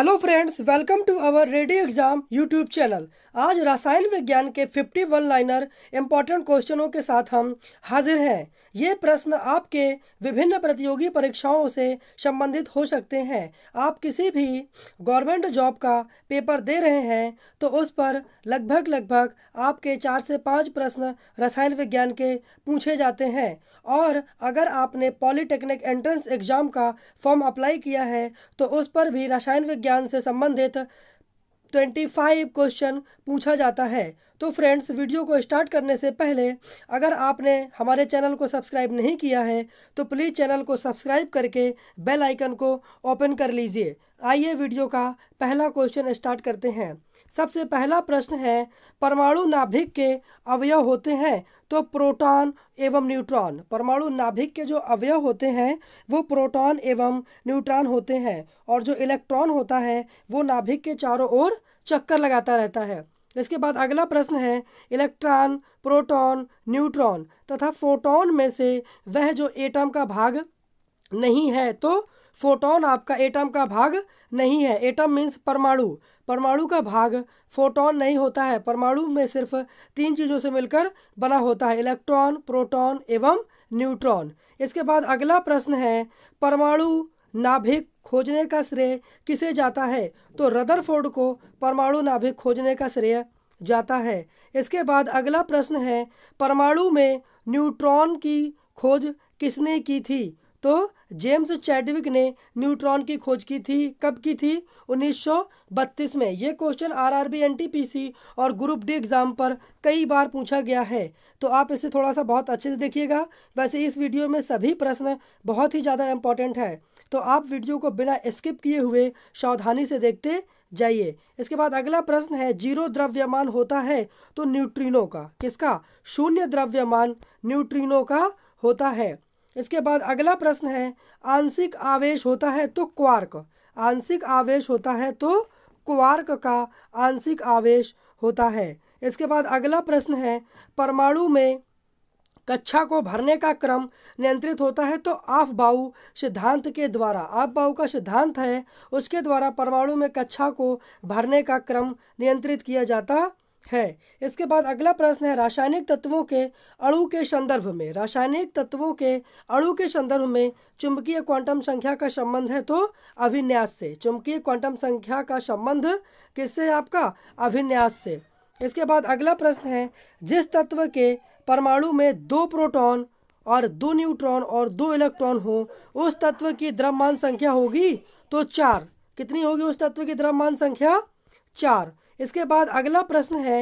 hello friends welcome to our radio exam YouTube channel आज रसायन विज्ञान के 51 लाइनर इम्पॉर्टेंट क्वेश्चनों के साथ हम हाजिर हैं ये प्रश्न आपके विभिन्न प्रतियोगी परीक्षाओं से संबंधित हो सकते हैं आप किसी भी गवर्नमेंट जॉब का पेपर दे रहे हैं तो उस पर लगभग लगभग आपके चार से पाँच प्रश्न रसायन विज्ञान के पूछे जाते हैं और अगर आपने पॉलीटेक्निक एंट्रेंस एग्ज़ाम का फॉर्म अप्लाई किया है तो उस पर भी रसायन विज्ञान से संबंधित ट्वेंटी फाइव क्वेश्चन पूछा जाता है तो फ्रेंड्स वीडियो को स्टार्ट करने से पहले अगर आपने हमारे चैनल को सब्सक्राइब नहीं किया है तो प्लीज़ चैनल को सब्सक्राइब करके बेल आइकन को ओपन कर लीजिए आइए वीडियो का पहला क्वेश्चन स्टार्ट करते हैं सबसे पहला प्रश्न है परमाणु नाभिक के अवयव होते हैं तो प्रोटॉन एवं न्यूट्रॉन परमाणु नाभिक के जो अवयव होते हैं वो प्रोटॉन एवं न्यूट्रॉन होते हैं और जो इलेक्ट्रॉन होता है वो नाभिक के चारों ओर चक्कर लगाता रहता है इसके बाद अगला प्रश्न है इलेक्ट्रॉन प्रोटॉन न्यूट्रॉन तथा फोटोन में से वह जो एटम का भाग नहीं है तो फोटोन आपका एटम का भाग नहीं है एटम मीन्स परमाणु परमाणु का भाग फोटोन नहीं होता है परमाणु में सिर्फ तीन चीज़ों से मिलकर बना होता है इलेक्ट्रॉन प्रोटॉन एवं न्यूट्रॉन इसके बाद अगला प्रश्न है परमाणु नाभिक खोजने का श्रेय किसे जाता है तो रदरफोर्ड को परमाणु नाभिक खोजने का श्रेय जाता है इसके बाद अगला प्रश्न है परमाणु में न्यूट्रॉन की खोज किसने की थी तो जेम्स चैडविक ने न्यूट्रॉन की खोज की थी कब की थी 1932 में ये क्वेश्चन आरआरबी एनटीपीसी और ग्रुप डी एग्ज़ाम पर कई बार पूछा गया है तो आप इसे थोड़ा सा बहुत अच्छे से देखिएगा वैसे इस वीडियो में सभी प्रश्न बहुत ही ज़्यादा इम्पॉर्टेंट है तो आप वीडियो को बिना स्किप किए हुए सावधानी से देखते जाइए इसके बाद अगला प्रश्न है जीरो द्रव्यमान होता है तो न्यूट्रीनों का किसका शून्य द्रव्यमान न्यूट्रीनों का होता है इसके बाद अगला प्रश्न है आंशिक आवेश होता है तो क्वार्क आंशिक आवेश होता है तो क्वार्क का आंशिक आवेश होता है इसके बाद अगला प्रश्न है परमाणु में कक्षा को भरने का क्रम नियंत्रित होता है तो आफ बाऊ सिद्धांत के द्वारा आफ बाऊ का सिद्धांत है उसके द्वारा परमाणु में कक्षा को भरने का क्रम नियंत्रित किया जाता है इसके बाद अगला प्रश्न है रासायनिक तत्वों के अणु के संदर्भ में रासायनिक तत्वों के अणु के संदर्भ में चुंबकीय क्वांटम संख्या का संबंध है तो अभिन्यास से चुंबकीय क्वांटम संख्या का संबंध किससे आपका अभिन्यास से इसके बाद अगला प्रश्न है जिस तत्व के परमाणु में दो प्रोटॉन और दो न्यूट्रॉन और दो इलेक्ट्रॉन हो उस तत्व की द्रव्यमान संख्या होगी तो चार कितनी होगी उस तत्व की द्रव्यमान संख्या चार इसके बाद अगला प्रश्न है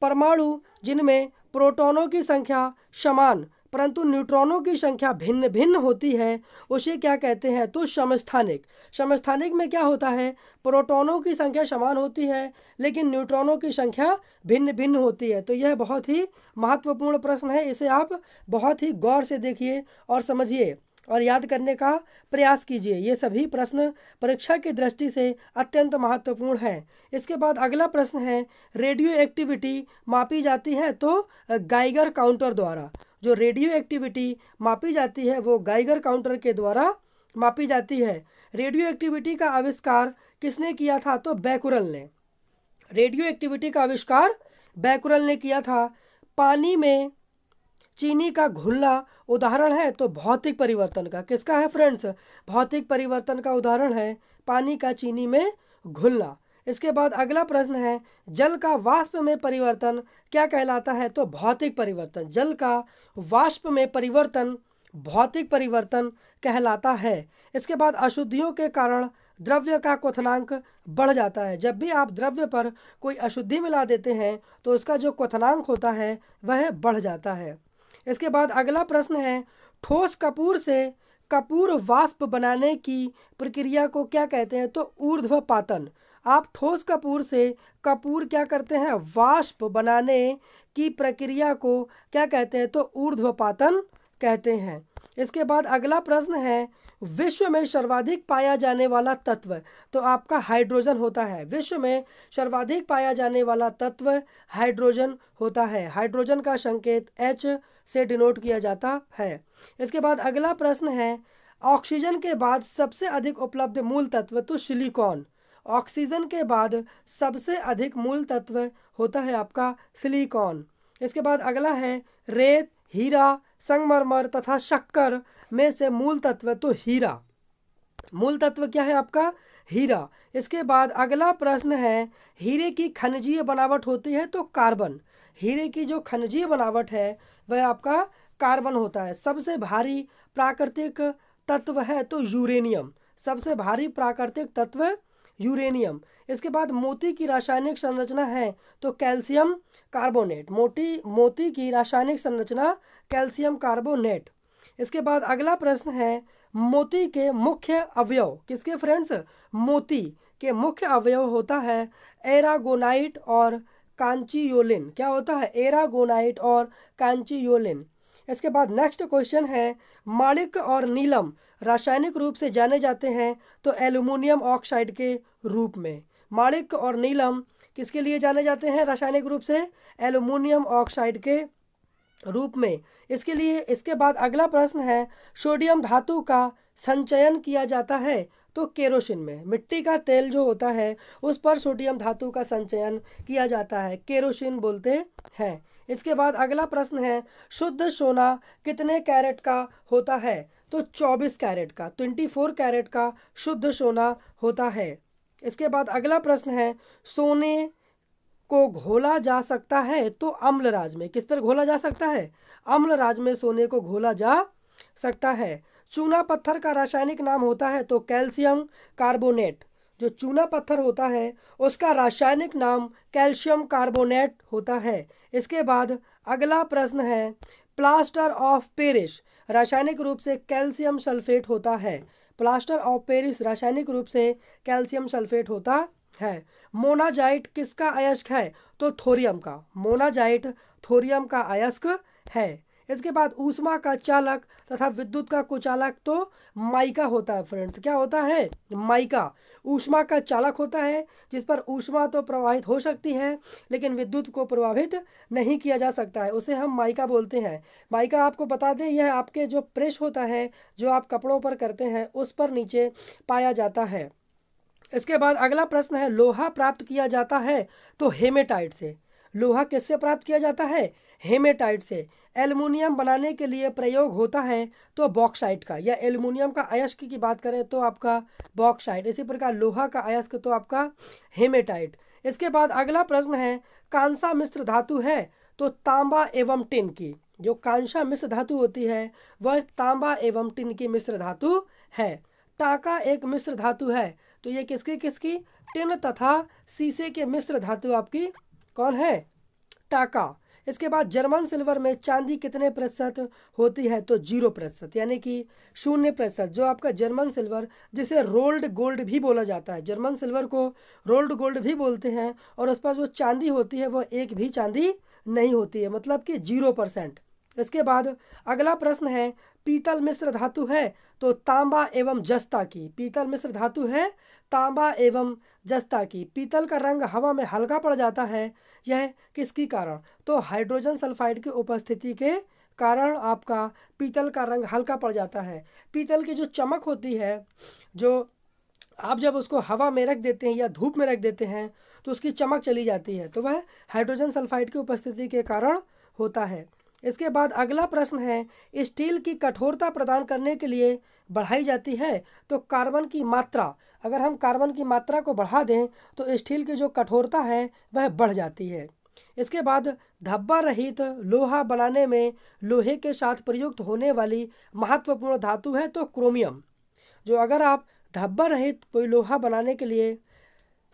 परमाणु जिनमें प्रोटोनों की संख्या समान परंतु न्यूट्रॉनों की संख्या भिन्न भिन्न होती है उसे क्या कहते हैं तो समस्थानिक समस्थानिक में क्या होता है प्रोटोनों की संख्या समान होती है लेकिन न्यूट्रॉनों की संख्या भिन्न भिन्न होती है तो यह बहुत ही महत्वपूर्ण प्रश्न है इसे आप बहुत ही गौर से देखिए और समझिए और याद करने का प्रयास कीजिए ये सभी प्रश्न परीक्षा की दृष्टि से अत्यंत महत्वपूर्ण है इसके बाद अगला प्रश्न है रेडियो एक्टिविटी मापी जाती है तो गाइगर काउंटर द्वारा जो रेडियो एक्टिविटी मापी जाती है वो गाइगर काउंटर के द्वारा मापी जाती है रेडियो एक्टिविटी का आविष्कार किसने किया था तो बैकुरल ने रेडियो एक्टिविटी का आविष्कार बैकुरल ने किया था पानी में चीनी का घुलना उदाहरण है तो भौतिक परिवर्तन का किसका है फ्रेंड्स भौतिक परिवर्तन का उदाहरण है पानी का चीनी में घुलना इसके बाद अगला प्रश्न है जल का वाष्प में परिवर्तन क्या कहलाता है तो भौतिक परिवर्तन जल का वाष्प में परिवर्तन भौतिक परिवर्तन कहलाता है इसके बाद अशुद्धियों के कारण द्रव्य का क्वथनांक बढ़ जाता है जब भी आप द्रव्य पर कोई अशुद्धि मिला देते हैं तो उसका जो क्वथनांक होता है वह बढ़ जाता है इसके बाद अगला प्रश्न है ठोस कपूर से कपूर वाष्प बनाने की प्रक्रिया को क्या कहते हैं तो ऊर्ध्व पातन आप ठोस कपूर से कपूर क्या करते हैं वाष्प बनाने की प्रक्रिया को क्या कहते हैं तो ऊर्ध्व पातन कहते हैं इसके बाद अगला प्रश्न है विश्व में सर्वाधिक पाया जाने वाला तत्व तो आपका हाइड्रोजन होता है विश्व में सर्वाधिक पाया जाने वाला तत्व हाइड्रोजन होता है हाइड्रोजन का संकेत एच से डिनोट किया जाता है इसके बाद अगला प्रश्न है ऑक्सीजन के बाद सबसे अधिक उपलब्ध मूल तत्व तो सिलिकॉन ऑक्सीजन के बाद सबसे अधिक मूल तत्व होता है आपका सिलिकॉन इसके बाद अगला है रेत हीरा संगमरमर तथा शक्कर में से मूल तत्व तो हीरा मूल तत्व क्या है आपका हीरा इसके बाद अगला प्रश्न है हीरे की खनिजीय बनावट होती है तो कार्बन हीरे की जो खनिजीय बनावट है वह आपका कार्बन होता है सबसे भारी प्राकृतिक तत्व है तो यूरेनियम सबसे भारी प्राकृतिक तत्व यूरेनियम इसके बाद मोती की रासायनिक संरचना है तो कैल्शियम कार्बोनेट मोटी मोती की रासायनिक संरचना कैल्शियम कार्बोनेट इसके बाद अगला प्रश्न है मोती के मुख्य अवयव किसके फ्रेंड्स मोती के मुख्य अवयव होता है एरागोनाइट और कांचीयोलिन क्या होता है एरागोनाइट और कांचीयोलिन इसके बाद नेक्स्ट क्वेश्चन है माणिक और नीलम रासायनिक रूप से जाने जाते हैं तो एल्यूमिनियम ऑक्साइड के रूप में माणिक और नीलम किसके लिए जाने जाते हैं रासायनिक रूप से एल्यूमिनियम ऑक्साइड के रूप में इसके लिए इसके बाद अगला प्रश्न है सोडियम धातु का संचयन किया जाता है तो केरोसिन में मिट्टी का तेल जो होता है उस पर सोडियम धातु का संचयन किया जाता है केरोसिन बोलते हैं इसके बाद अगला प्रश्न है शुद्ध सोना कितने कैरेट का होता है तो 24 कैरेट का 24 कैरेट का शुद्ध सोना होता है इसके बाद अगला प्रश्न है सोने को घोला जा सकता है तो अम्ल राज में किस पर घोला जा सकता है अम्ल राज में सोने को घोला जा सकता है चूना पत्थर का रासायनिक नाम होता है तो कैल्शियम कार्बोनेट जो चूना पत्थर होता है उसका रासायनिक नाम कैल्शियम कार्बोनेट होता है इसके बाद अगला प्रश्न है प्लास्टर ऑफ पेरिस रासायनिक रूप से कैल्शियम सल्फेट होता है प्लास्टर ऑफ पेरिस रासायनिक रूप से कैल्शियम सल्फेट होता है मोनाजाइट किसका अयस्क है तो थोरियम का मोनाजाइट थोरियम का अयस्क है इसके बाद ऊष्मा का चालक तथा विद्युत का कुचालक तो माइका होता है फ्रेंड्स क्या होता है माइका ऊष्मा का चालक होता है जिस पर ऊष्मा तो प्रवाहित हो सकती है लेकिन विद्युत को प्रभावित नहीं किया जा सकता है उसे हम माइका बोलते हैं माइका आपको बता दें यह आपके जो प्रेस होता है जो आप कपड़ों पर करते हैं उस पर नीचे पाया जाता है इसके बाद अगला प्रश्न है लोहा प्राप्त किया जाता है तो हेमेटाइट से लोहा किससे प्राप्त किया जाता है हेमेटाइट से एल्युमिनियम बनाने के लिए प्रयोग होता है तो बॉक्साइट का या एल्युमिनियम का अयस्क की बात करें तो आपका बॉक्साइट इसी प्रकार लोहा का अयस्क तो आपका हेमेटाइट इसके बाद अगला प्रश्न है कांसा मिश्र धातु है तो तांबा एवं टिन की जो कांसा मिश्र धातु होती है वह तांबा एवं टिन की मिश्र धातु है टाका एक मिश्र धातु है तो ये किसकी किसकी टिन तथा शीशे के मिश्र धातु आपकी कौन है टाका इसके बाद जर्मन सिल्वर में चांदी कितने प्रतिशत होती है तो जीरो प्रतिशत यानी कि शून्य प्रतिशत जो आपका जर्मन सिल्वर जिसे रोल्ड गोल्ड भी बोला जाता है जर्मन सिल्वर को रोल्ड गोल्ड भी बोलते हैं और उस पर जो चांदी होती है वह एक भी चांदी नहीं होती है मतलब कि जीरो परसेंट इसके बाद अगला प्रश्न है पीतल मिश्र धातु है तो तांबा एवं जस्ता की पीतल मिश्र धातु है तांबा एवं जस्ता की पीतल का रंग हवा में हल्का पड़ जाता है यह किसकी कारण तो हाइड्रोजन सल्फाइड की उपस्थिति के कारण आपका पीतल का रंग हल्का पड़ जाता है पीतल की जो चमक होती है जो आप जब उसको हवा में रख देते हैं या धूप में रख देते हैं तो उसकी चमक चली जाती है तो वह हाइड्रोजन सल्फाइड की उपस्थिति के कारण होता है इसके बाद अगला प्रश्न है स्टील की कठोरता प्रदान करने के लिए बढ़ाई जाती है तो कार्बन की मात्रा अगर हम कार्बन की मात्रा को बढ़ा दें तो स्टील की जो कठोरता है वह बढ़ जाती है इसके बाद धब्बा रहित लोहा बनाने में लोहे के साथ प्रयुक्त होने वाली महत्वपूर्ण धातु है तो क्रोमियम जो अगर आप धब्बा रहित कोई लोहा बनाने के लिए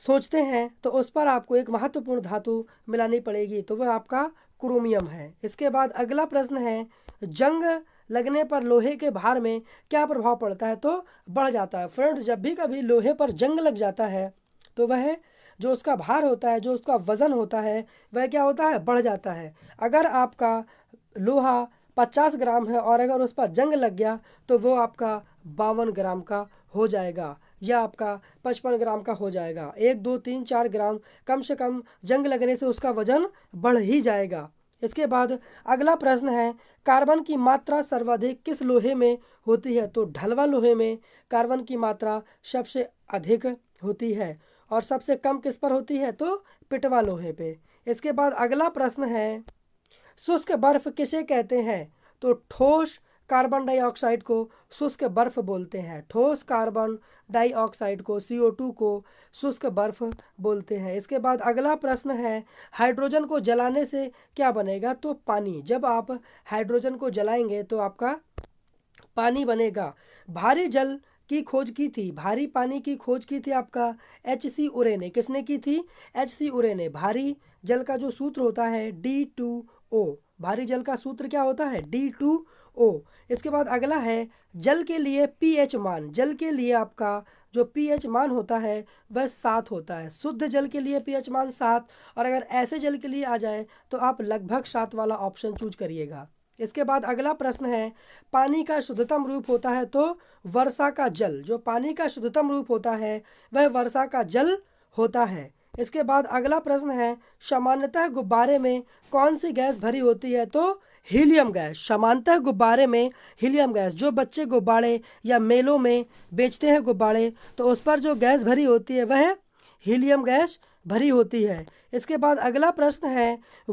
सोचते हैं तो उस पर आपको एक महत्वपूर्ण धातु मिलानी पड़ेगी तो वह आपका क्रोमियम है इसके बाद अगला प्रश्न है जंग लगने पर लोहे के भार में क्या प्रभाव पड़ता है तो बढ़ जाता है फ्रेंड्स जब भी कभी लोहे पर जंग लग जाता है तो वह जो उसका भार होता है जो उसका वज़न होता है वह क्या होता है बढ़ जाता है अगर आपका लोहा पचास ग्राम है और अगर उस पर जंग लग गया तो वो आपका बावन ग्राम का हो जाएगा यह आपका पचपन ग्राम का हो जाएगा एक दो तीन चार ग्राम कम से कम जंग लगने से उसका वजन बढ़ ही जाएगा इसके बाद अगला प्रश्न है कार्बन की मात्रा सर्वाधिक किस लोहे में होती है तो ढलवा लोहे में कार्बन की मात्रा सबसे अधिक होती है और सबसे कम किस पर होती है तो पिटवा लोहे पे इसके बाद अगला प्रश्न है शुष्क बर्फ किसे कहते हैं तो ठोस कार्बन डाइऑक्साइड को शुष्क बर्फ बोलते हैं ठोस कार्बन डाइऑक्साइड को सी टू को शुष्क बर्फ बोलते हैं इसके बाद अगला प्रश्न है हाइड्रोजन को जलाने से क्या बनेगा तो पानी जब आप हाइड्रोजन को जलाएंगे तो आपका पानी बनेगा भारी जल की खोज की थी भारी पानी की खोज की थी आपका एच सी उरे ने किसने की थी एच सी उरे ने भारी जल का जो सूत्र होता है डी टू ओ भारी जल का सूत्र क्या होता है डी टू ओ इसके बाद अगला है जल के लिए पीएच मान जल के लिए आपका जो पीएच मान होता है वह सात होता है शुद्ध जल के लिए पीएच मान सात और अगर ऐसे जल के लिए आ जाए तो आप लगभग सात वाला ऑप्शन चूज करिएगा इसके बाद अगला प्रश्न है पानी का शुद्धतम रूप होता है तो वर्षा का जल जो पानी का शुद्धतम रूप होता है वह वर्षा का जल होता है इसके बाद अगला प्रश्न है सामान्यतः गुब्बारे में कौन सी गैस भरी होती है तो हीलियम गैस सामान्यतः गुब्बारे में हीलियम गैस जो बच्चे गुब्बारे या मेलों में बेचते हैं गुब्बारे तो उस पर जो गैस भरी होती है वह हीलियम गैस भरी होती है इसके बाद अगला प्रश्न है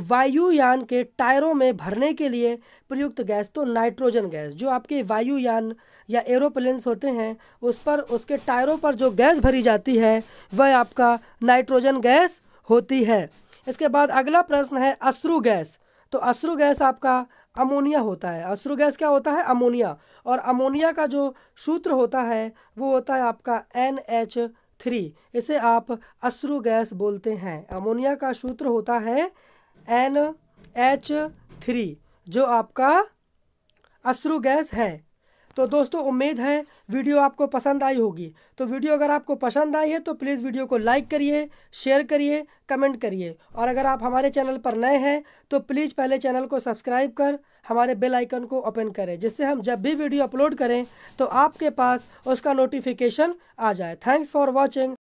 वायुयान के टायरों में भरने के लिए प्रयुक्त गैस तो नाइट्रोजन गैस जो आपके वायुयान या एरोप्लेन्स होते हैं उस पर उसके टायरों पर जो गैस भरी जाती है वह आपका नाइट्रोजन गैस होती है इसके बाद अगला प्रश्न है अश्रु गैस तो अश्रु गैस आपका अमोनिया होता है अश्रु गैस क्या होता है अमोनिया और अमोनिया का जो सूत्र होता है वो होता है आपका एन एच थ्री इसे आप अश्रु गैस बोलते हैं अमोनिया का सूत्र होता है एन एच थ्री जो आपका अश्रु गैस है तो दोस्तों उम्मीद है वीडियो आपको पसंद आई होगी तो वीडियो अगर आपको पसंद आई है तो प्लीज़ वीडियो को लाइक करिए शेयर करिए कमेंट करिए और अगर आप हमारे चैनल पर नए हैं तो प्लीज़ पहले चैनल को सब्सक्राइब कर हमारे बेल आइकन को ओपन करें जिससे हम जब भी वीडियो अपलोड करें तो आपके पास उसका नोटिफिकेशन आ जाए थैंक्स फॉर वॉचिंग